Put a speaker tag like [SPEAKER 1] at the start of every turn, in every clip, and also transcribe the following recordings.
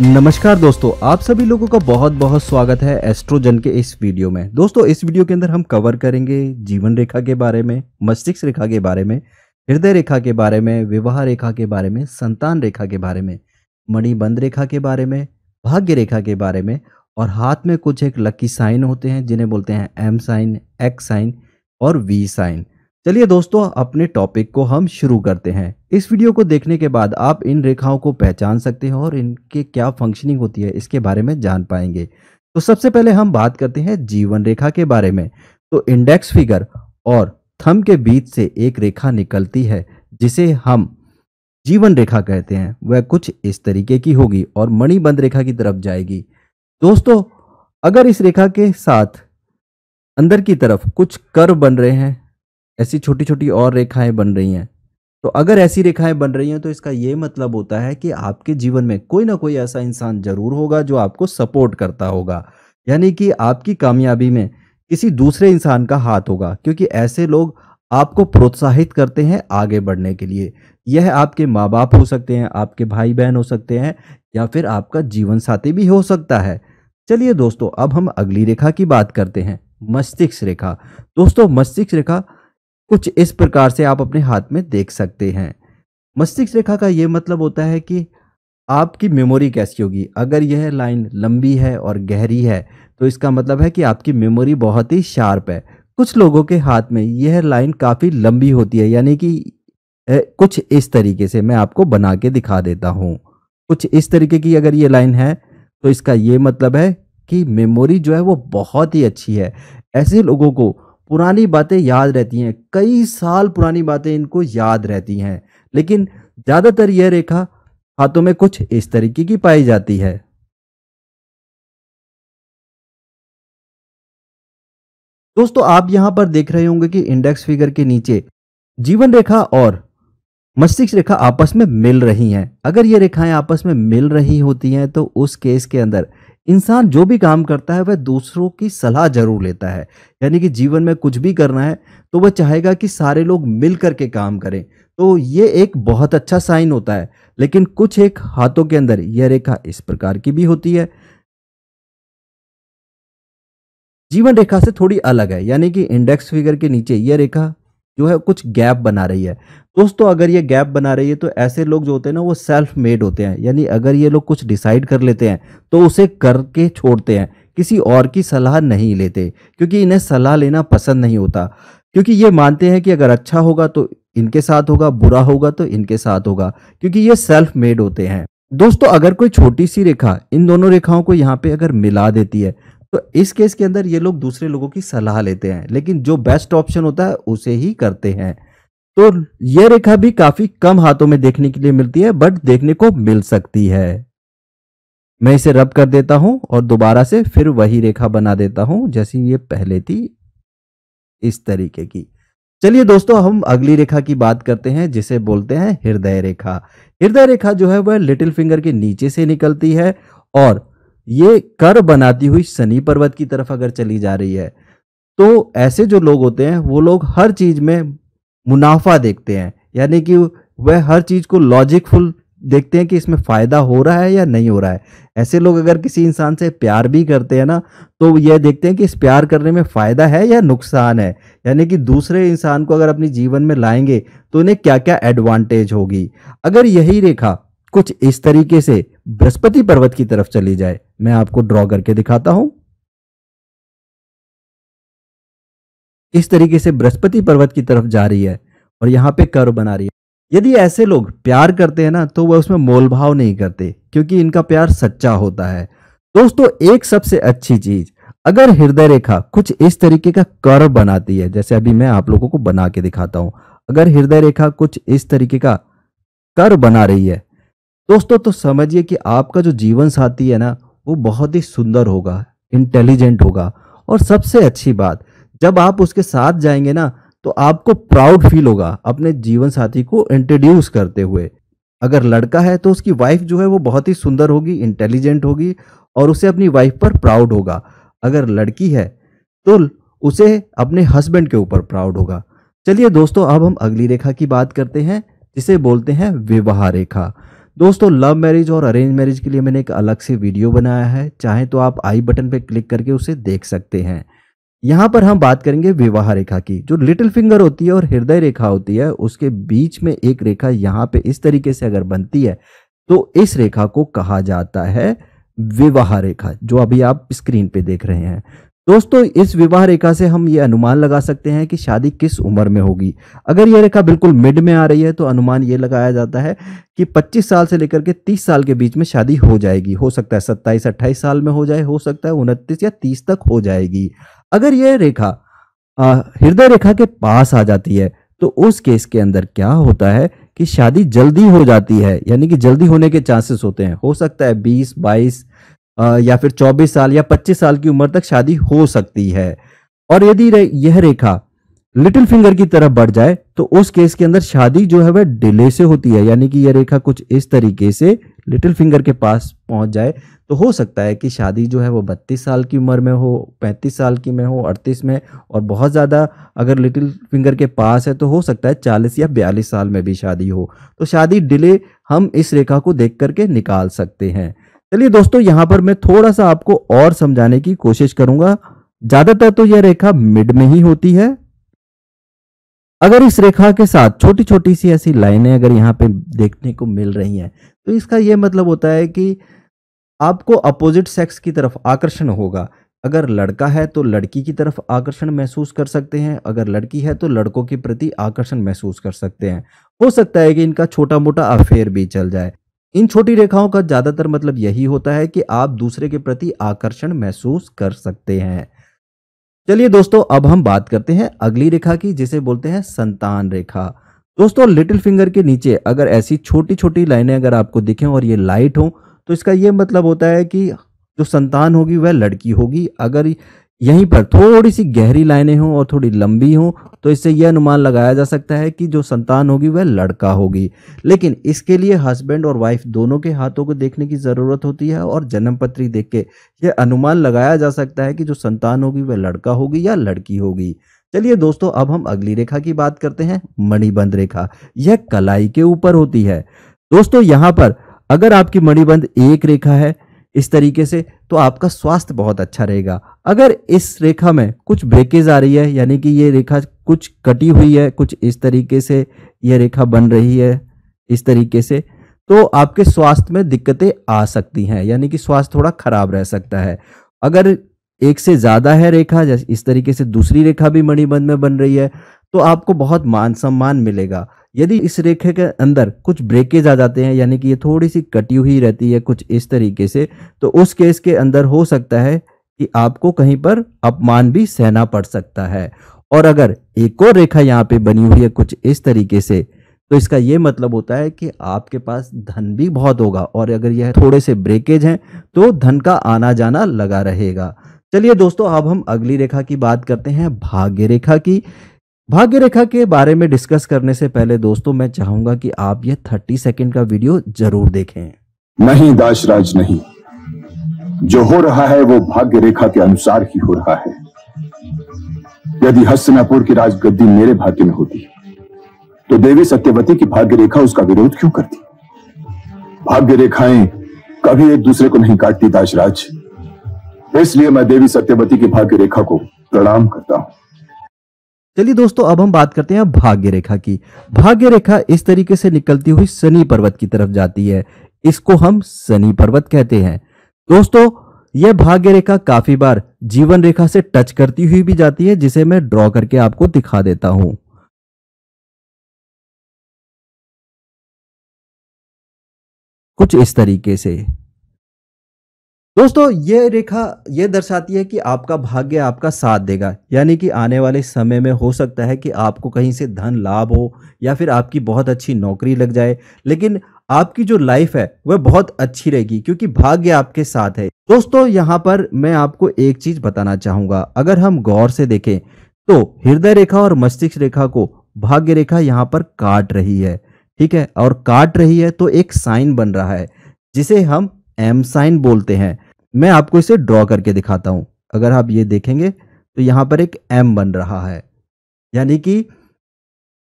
[SPEAKER 1] नमस्कार दोस्तों आप सभी लोगों का बहुत बहुत स्वागत है एस्ट्रोजन के इस वीडियो में दोस्तों इस वीडियो के अंदर हम कवर करेंगे जीवन रेखा के बारे में मस्तिष्क रेखा के बारे में हृदय रेखा के बारे में विवाह रेखा के बारे में संतान रेखा के बारे में मणिबंध रेखा के बारे में भाग्य रेखा के बारे में और हाथ में कुछ एक लकी साइन होते हैं जिन्हें बोलते हैं एम साइन एक्स साइन और वी साइन चलिए दोस्तों अपने टॉपिक को हम शुरू करते हैं इस वीडियो को देखने के बाद आप इन रेखाओं को पहचान सकते हैं और इनके क्या फंक्शनिंग होती है इसके बारे में जान पाएंगे तो सबसे पहले हम बात करते हैं जीवन रेखा के बारे में तो इंडेक्स फिगर और थम के बीच से एक रेखा निकलती है जिसे हम जीवन रेखा कहते हैं वह कुछ इस तरीके की होगी और मणिबंध रेखा की तरफ जाएगी दोस्तों अगर इस रेखा के साथ अंदर की तरफ कुछ कर्व बन रहे हैं ऐसी छोटी छोटी और रेखाएं बन रही हैं तो अगर ऐसी रेखाएं बन रही हैं तो इसका ये मतलब होता है कि आपके जीवन में कोई ना कोई ऐसा इंसान ज़रूर होगा जो आपको सपोर्ट करता होगा यानी कि आपकी कामयाबी में किसी दूसरे इंसान का हाथ होगा क्योंकि ऐसे लोग आपको प्रोत्साहित करते हैं आगे बढ़ने के लिए यह आपके माँ बाप हो सकते हैं आपके भाई बहन हो सकते हैं या फिर आपका जीवन साथी भी हो सकता है चलिए दोस्तों अब हम अगली रेखा की बात करते हैं मस्तिष्क रेखा दोस्तों मस्तिष्क रेखा कुछ इस प्रकार से आप अपने हाथ में देख सकते हैं मस्तिष्क रेखा का ये मतलब होता है कि आपकी मेमोरी कैसी होगी अगर यह लाइन लंबी है और गहरी है तो इसका मतलब है कि आपकी मेमोरी बहुत ही शार्प है कुछ लोगों के हाथ में यह लाइन काफ़ी लंबी होती है यानी कि कुछ इस तरीके से मैं आपको बना के दिखा देता हूँ कुछ इस तरीके की अगर ये लाइन है तो इसका ये मतलब है कि मेमोरी जो है वो बहुत ही अच्छी है ऐसे लोगों को पुरानी बातें याद रहती हैं कई साल पुरानी बातें इनको याद रहती हैं लेकिन ज़्यादातर यह रेखा हाथों में कुछ इस तरीके की पाई जाती है दोस्तों आप यहां पर देख रहे होंगे कि इंडेक्स फिगर के नीचे जीवन रेखा और मस्तिष्क रेखा आपस में मिल रही हैं अगर ये रेखाएं आपस में मिल रही होती हैं तो उस केस के अंदर इंसान जो भी काम करता है वह दूसरों की सलाह जरूर लेता है यानी कि जीवन में कुछ भी करना है तो वह चाहेगा कि सारे लोग मिल करके काम करें तो ये एक बहुत अच्छा साइन होता है लेकिन कुछ एक हाथों के अंदर यह रेखा इस प्रकार की भी होती है जीवन रेखा से थोड़ी अलग है यानी कि इंडेक्स फिगर के नीचे यह रेखा जो है कुछ गैप बना रही है दोस्तों अगर ये गैप बना रही है तो ऐसे लोग जो होते हैं ना वो सेल्फ मेड होते हैं यानी अगर ये लोग कुछ डिसाइड कर लेते हैं तो उसे करके छोड़ते हैं किसी और की सलाह नहीं लेते क्योंकि इन्हें सलाह लेना पसंद नहीं होता क्योंकि ये मानते हैं कि अगर अच्छा होगा तो इनके साथ होगा बुरा होगा तो इनके साथ होगा क्योंकि ये सेल्फ मेड होते हैं दोस्तों अगर कोई छोटी सी रेखा इन दोनों रेखाओं को यहाँ पे अगर मिला देती है तो इस केस के अंदर ये लोग दूसरे लोगों की सलाह लेते हैं लेकिन जो बेस्ट ऑप्शन होता है उसे ही करते हैं तो ये रेखा भी काफी कम हाथों में देखने के लिए मिलती है बट देखने को मिल सकती है मैं इसे रब कर देता हूं और दोबारा से फिर वही रेखा बना देता हूं जैसी ये पहले थी इस तरीके की चलिए दोस्तों हम अगली रेखा की बात करते हैं जिसे बोलते हैं हृदय रेखा हृदय रेखा जो है वह लिटिल फिंगर के नीचे से निकलती है और ये कर बनाती हुई शनि पर्वत की तरफ अगर चली जा रही है तो ऐसे जो लोग होते हैं वो लोग हर चीज में मुनाफा देखते हैं यानी कि वह हर चीज को लॉजिकफुल देखते हैं कि इसमें फ़ायदा हो रहा है या नहीं हो रहा है ऐसे लोग अगर किसी इंसान से प्यार भी करते हैं ना तो यह देखते हैं कि इस प्यार करने में फ़ायदा है या नुकसान है यानी कि दूसरे इंसान को अगर अपने जीवन में लाएंगे तो उन्हें क्या क्या एडवांटेज होगी अगर यही रेखा कुछ इस तरीके से बृहस्पति पर्वत की तरफ चली जाए मैं आपको ड्रॉ करके दिखाता हूं इस तरीके से बृहस्पति पर्वत की तरफ जा रही है और यहाँ पे कर्व बना रही है यदि ऐसे लोग प्यार करते हैं ना तो वह उसमें मोलभाव नहीं करते क्योंकि इनका प्यार सच्चा होता है दोस्तों एक सबसे अच्छी चीज अगर हृदय रेखा कुछ इस तरीके का कर्व बनाती है जैसे अभी मैं आप लोगों को बना के दिखाता हूं अगर हृदय रेखा कुछ इस तरीके का कर्व बना रही है दोस्तों तो समझिए कि आपका जो जीवन साथी है ना वो बहुत ही सुंदर होगा इंटेलिजेंट होगा और सबसे अच्छी बात जब आप उसके साथ जाएंगे ना तो आपको प्राउड फील होगा अपने जीवन साथी को इंट्रोड्यूस करते हुए अगर लड़का है तो उसकी वाइफ जो है वो बहुत ही सुंदर होगी इंटेलिजेंट होगी और उसे अपनी वाइफ पर प्राउड होगा अगर लड़की है तो उसे अपने हस्बैंड के ऊपर प्राउड होगा चलिए दोस्तों अब हम अगली रेखा की बात करते हैं जिसे बोलते हैं विवाह रेखा दोस्तों लव मैरिज और अरेंज मैरिज के लिए मैंने एक अलग से वीडियो बनाया है चाहे तो आप आई बटन पर क्लिक करके उसे देख सकते हैं यहाँ पर हम बात करेंगे विवाह रेखा की जो लिटिल फिंगर होती है और हृदय रेखा होती है उसके बीच में एक रेखा यहाँ पे इस तरीके से अगर बनती है तो इस रेखा को कहा जाता है विवाह रेखा जो अभी आप स्क्रीन पे देख रहे हैं दोस्तों इस विवाह रेखा से हम ये अनुमान लगा सकते हैं कि शादी किस उम्र में होगी अगर यह रेखा बिल्कुल मिड में आ रही है तो अनुमान ये लगाया जाता है कि 25 साल से लेकर के 30 साल के बीच में शादी हो जाएगी हो सकता है 27 28 साल में हो जाए हो सकता है उनतीस या 30 तक हो जाएगी अगर यह रेखा हृदय रेखा के पास आ जाती है तो उस केस के अंदर क्या होता है कि शादी जल्दी हो जाती है यानी कि जल्दी होने के चांसेस होते हैं हो सकता है बीस बाईस या फिर 24 साल या 25 साल की उम्र तक शादी हो सकती है और यदि यह रेखा लिटिल फिंगर की तरफ बढ़ जाए तो उस केस के अंदर शादी जो है वह डिले से होती है यानी कि यह रेखा कुछ इस तरीके से लिटिल फिंगर के पास पहुंच जाए तो हो सकता है कि शादी जो है वो बत्तीस साल की उम्र में हो पैंतीस साल की में हो अड़तीस में और बहुत ज़्यादा अगर लिटिल फिंगर के पास है तो हो सकता है चालीस या बयालीस साल में भी शादी हो तो शादी डिले हम इस रेखा को देख करके निकाल सकते हैं चलिए दोस्तों यहां पर मैं थोड़ा सा आपको और समझाने की कोशिश करूंगा ज्यादातर तो यह रेखा मिड में ही होती है अगर इस रेखा के साथ छोटी छोटी सी ऐसी लाइनें अगर यहाँ पे देखने को मिल रही हैं तो इसका यह मतलब होता है कि आपको अपोजिट सेक्स की तरफ आकर्षण होगा अगर लड़का है तो लड़की की तरफ आकर्षण महसूस कर सकते हैं अगर लड़की है तो लड़कों के प्रति आकर्षण महसूस कर सकते हैं हो सकता है कि इनका छोटा मोटा अफेयर भी चल जाए इन छोटी रेखाओं का ज़्यादातर मतलब यही होता है कि आप दूसरे के प्रति आकर्षण महसूस कर सकते हैं चलिए दोस्तों अब हम बात करते हैं अगली रेखा की जिसे बोलते हैं संतान रेखा दोस्तों लिटिल फिंगर के नीचे अगर ऐसी छोटी छोटी लाइनें अगर आपको दिखें और ये लाइट हो तो इसका ये मतलब होता है कि जो संतान होगी वह लड़की होगी अगर यहीं पर थोड़ी सी गहरी लाइनें हों और थोड़ी लंबी हों तो इससे यह अनुमान लगाया जा सकता है कि जो संतान होगी वह लड़का होगी लेकिन इसके लिए हस्बैंड और वाइफ दोनों के हाथों को देखने की ज़रूरत होती है और जन्मपत्री देख के यह अनुमान लगाया जा सकता है कि जो संतान होगी वह लड़का होगी या लड़की होगी चलिए दोस्तों अब हम अगली रेखा की बात करते हैं मणिबंध रेखा यह कलाई के ऊपर होती है दोस्तों यहाँ पर अगर आपकी मणिबंध एक रेखा है इस तरीके से तो आपका स्वास्थ्य बहुत अच्छा रहेगा अगर इस रेखा में कुछ ब्रेकेज आ रही है यानी कि ये रेखा कुछ कटी हुई है कुछ इस तरीके से ये रेखा बन रही है इस तरीके से तो आपके स्वास्थ्य में दिक्कतें आ सकती हैं यानी कि स्वास्थ्य थोड़ा खराब रह सकता है अगर एक से ज़्यादा है रेखा जैसे इस तरीके से दूसरी रेखा भी मणिबंध में बन रही है तो आपको बहुत मान सम्मान मिलेगा यदि इस रेखे के अंदर कुछ ब्रेकेज आ जाते हैं यानी कि ये थोड़ी सी कटी हुई रहती है कुछ इस तरीके से तो उस केस के अंदर हो सकता है कि आपको कहीं पर अपमान भी सहना पड़ सकता है और अगर एक और रेखा यहाँ पे बनी हुई है कुछ इस तरीके से तो इसका ये मतलब होता है कि आपके पास धन भी बहुत होगा और अगर यह थोड़े से ब्रेकेज हैं तो धन का आना जाना लगा रहेगा चलिए दोस्तों अब हम अगली रेखा की बात करते हैं भाग्य रेखा की भाग्य रेखा के बारे में डिस्कस करने से पहले दोस्तों मैं चाहूंगा कि आप यह थर्टी सेकेंड का वीडियो जरूर देखें नहीं दाशराज राज नहीं जो हो रहा है वो भाग्य रेखा के अनुसार ही हो रहा है यदि हस्तनापुर की राजगद्दी मेरे भाग्य में होती तो देवी सत्यवती की भाग्य रेखा उसका विरोध क्यों करती भाग्य रेखाएं कभी एक दूसरे को नहीं काटती दासराज इसलिए मैं देवी सत्यवती की भाग्य रेखा को प्रणाम करता हूं चलिए दोस्तों अब हम बात करते हैं भाग्य रेखा की भाग्य रेखा इस तरीके से निकलती हुई शनि पर्वत की तरफ जाती है इसको हम शनि पर्वत कहते हैं दोस्तों यह भाग्य रेखा काफी बार जीवन रेखा से टच करती हुई भी जाती है जिसे मैं ड्रॉ करके आपको दिखा देता हूं कुछ इस तरीके से दोस्तों ये रेखा ये दर्शाती है कि आपका भाग्य आपका साथ देगा यानी कि आने वाले समय में हो सकता है कि आपको कहीं से धन लाभ हो या फिर आपकी बहुत अच्छी नौकरी लग जाए लेकिन आपकी जो लाइफ है वह बहुत अच्छी रहेगी क्योंकि भाग्य आपके साथ है दोस्तों यहाँ पर मैं आपको एक चीज बताना चाहूंगा अगर हम गौर से देखें तो हृदय रेखा और मस्तिष्क रेखा को भाग्य रेखा यहाँ पर काट रही है ठीक है और काट रही है तो एक साइन बन रहा है जिसे हम एम साइन बोलते हैं मैं आपको इसे ड्रॉ करके दिखाता हूं अगर आप ये देखेंगे तो यहां पर एक एम बन रहा है यानी कि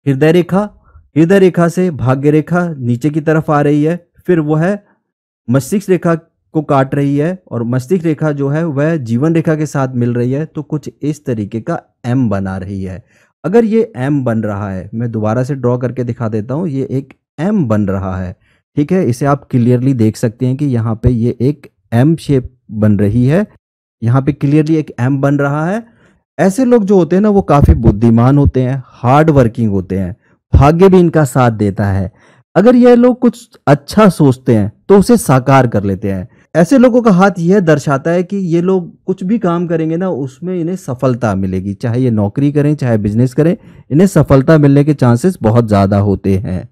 [SPEAKER 1] हृदय रेखा हृदय रेखा से भाग्य रेखा नीचे की तरफ आ रही है फिर वह मस्तिष्क रेखा को काट रही है और मस्तिष्क रेखा जो है वह जीवन रेखा के साथ मिल रही है तो कुछ इस तरीके का एम बना रही है अगर ये एम बन रहा है मैं दोबारा से ड्रॉ करके दिखा देता हूँ ये एक एम बन रहा है ठीक है इसे आप क्लियरली देख सकते हैं कि यहाँ पे ये एक एम शेप बन रही है यहाँ पे क्लियरली एक एम बन रहा है ऐसे लोग जो होते हैं ना वो काफ़ी बुद्धिमान होते हैं हार्ड वर्किंग होते हैं भाग्य भी इनका साथ देता है अगर यह लोग कुछ अच्छा सोचते हैं तो उसे साकार कर लेते हैं ऐसे लोगों का हाथ यह दर्शाता है कि ये लोग कुछ भी काम करेंगे ना उसमें इन्हें सफलता मिलेगी चाहे ये नौकरी करें चाहे बिजनेस करें इन्हें सफलता मिलने के चांसेस बहुत ज़्यादा होते हैं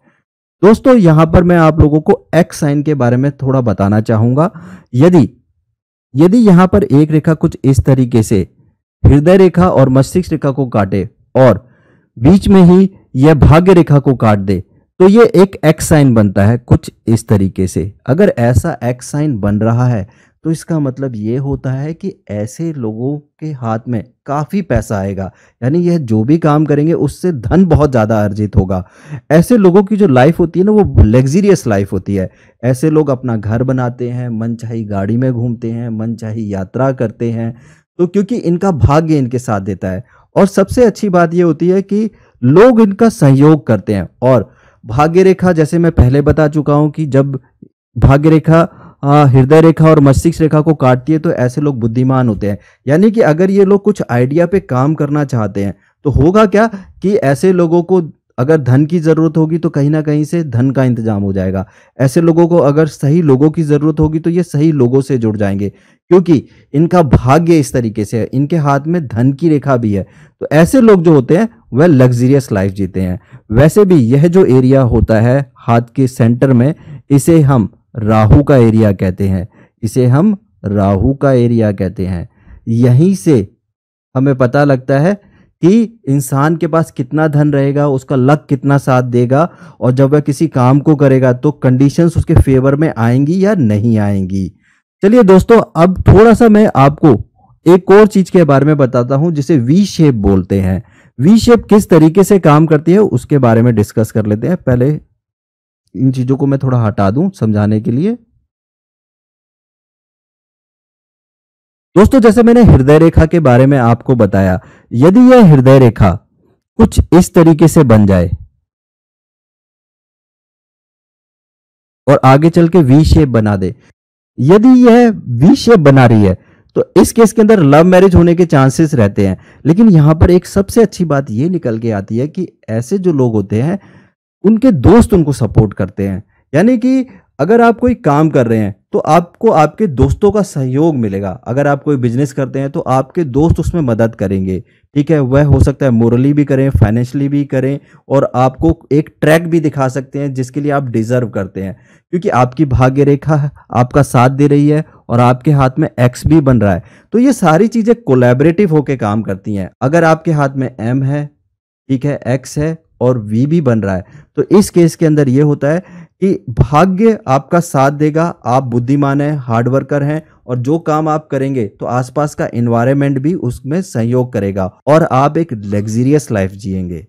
[SPEAKER 1] दोस्तों यहां पर मैं आप लोगों को एक्स साइन के बारे में थोड़ा बताना चाहूंगा यदि यदि यहां पर एक रेखा कुछ इस तरीके से हृदय रेखा और मस्तिष्क रेखा को काटे और बीच में ही यह भाग्य रेखा को काट दे तो ये एक एक्स साइन बनता है कुछ इस तरीके से अगर ऐसा एक्स साइन बन रहा है तो इसका मतलब ये होता है कि ऐसे लोगों के हाथ में काफ़ी पैसा आएगा यानी यह जो भी काम करेंगे उससे धन बहुत ज़्यादा अर्जित होगा ऐसे लोगों की जो लाइफ होती है ना वो लग्जरियस लाइफ होती है ऐसे लोग अपना घर बनाते हैं मनचाही गाड़ी में घूमते हैं मनचाही यात्रा करते हैं तो क्योंकि इनका भाग्य इनके साथ देता है और सबसे अच्छी बात यह होती है कि लोग इनका सहयोग करते हैं और भाग्य रेखा जैसे मैं पहले बता चुका हूं कि जब भाग्य रेखा हृदय रेखा और मस्तिष्क रेखा को काटती है तो ऐसे लोग बुद्धिमान होते हैं यानी कि अगर ये लोग कुछ आइडिया पे काम करना चाहते हैं तो होगा क्या कि ऐसे लोगों को अगर धन की ज़रूरत होगी तो कहीं ना कहीं से धन का इंतजाम हो जाएगा ऐसे लोगों को अगर सही लोगों की ज़रूरत होगी तो ये सही लोगों से जुड़ जाएंगे क्योंकि इनका भाग्य इस तरीके से है इनके हाथ में धन की रेखा भी है तो ऐसे लोग जो होते हैं वह लग्जरियस लाइफ जीते हैं वैसे भी यह जो एरिया होता है हाथ के सेंटर में इसे हम राहू का एरिया कहते हैं इसे हम राहू का एरिया कहते हैं यहीं से हमें पता लगता है कि इंसान के पास कितना धन रहेगा उसका लक कितना साथ देगा और जब वह किसी काम को करेगा तो कंडीशंस उसके फेवर में आएंगी या नहीं आएंगी चलिए दोस्तों अब थोड़ा सा मैं आपको एक और चीज के बारे में बताता हूं जिसे वी शेप बोलते हैं वी शेप किस तरीके से काम करती है उसके बारे में डिस्कस कर लेते हैं पहले इन चीजों को मैं थोड़ा हटा दूं समझाने के लिए दोस्तों जैसे मैंने हृदय रेखा के बारे में आपको बताया यदि यह हृदय रेखा कुछ इस तरीके से बन जाए और आगे चल के वी शेप बना दे यदि यह वी शेप बना रही है तो इस केस के अंदर लव मैरिज होने के चांसेस रहते हैं लेकिन यहां पर एक सबसे अच्छी बात यह निकल के आती है कि ऐसे जो लोग होते हैं उनके दोस्त उनको सपोर्ट करते हैं यानी कि अगर आप कोई काम कर रहे हैं तो आपको आपके दोस्तों का सहयोग मिलेगा अगर आप कोई बिजनेस करते हैं तो आपके दोस्त उसमें मदद करेंगे ठीक है वह हो सकता है मोरली भी करें फाइनेंशियली भी करें और आपको एक ट्रैक भी दिखा सकते हैं जिसके लिए आप डिजर्व करते हैं क्योंकि आपकी भाग्य रेखा आपका साथ दे रही है और आपके हाथ में एक्स भी बन रहा है तो ये सारी चीज़ें कोलेबरेटिव होकर काम करती हैं अगर आपके हाथ में एम है ठीक है एक्स है और वी भी बन रहा है तो इस केस के अंदर ये होता है कि भाग्य आपका साथ देगा आप बुद्धिमान हैं हार्डवर्कर हैं और जो काम आप करेंगे तो आसपास का इन्वायरमेंट भी उसमें सहयोग करेगा और आप एक लग्जरियस लाइफ जिएंगे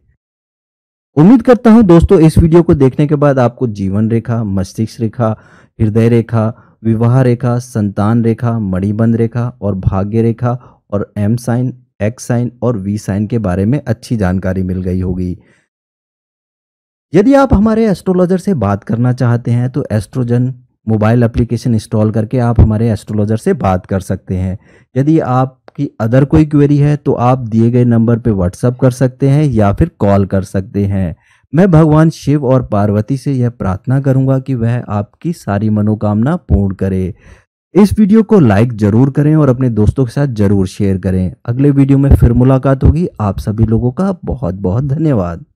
[SPEAKER 1] उम्मीद करता हूं दोस्तों इस वीडियो को देखने के बाद आपको जीवन रेखा मस्तिष्क रेखा हृदय रेखा विवाह रेखा संतान रेखा मणिबंध रेखा और भाग्य रेखा और एम साइन एक्स साइन और वी साइन के बारे में अच्छी जानकारी मिल गई होगी यदि आप हमारे एस्ट्रोलॉजर से बात करना चाहते हैं तो एस्ट्रोजन मोबाइल एप्लीकेशन इंस्टॉल करके आप हमारे एस्ट्रोलॉजर से बात कर सकते हैं यदि आपकी अदर कोई क्वेरी है तो आप दिए गए नंबर पर व्हाट्सअप कर सकते हैं या फिर कॉल कर सकते हैं मैं भगवान शिव और पार्वती से यह प्रार्थना करूंगा कि वह आपकी सारी मनोकामना पूर्ण करे इस वीडियो को लाइक जरूर करें और अपने दोस्तों के साथ जरूर शेयर करें अगले वीडियो में फिर मुलाकात होगी आप सभी लोगों का बहुत बहुत धन्यवाद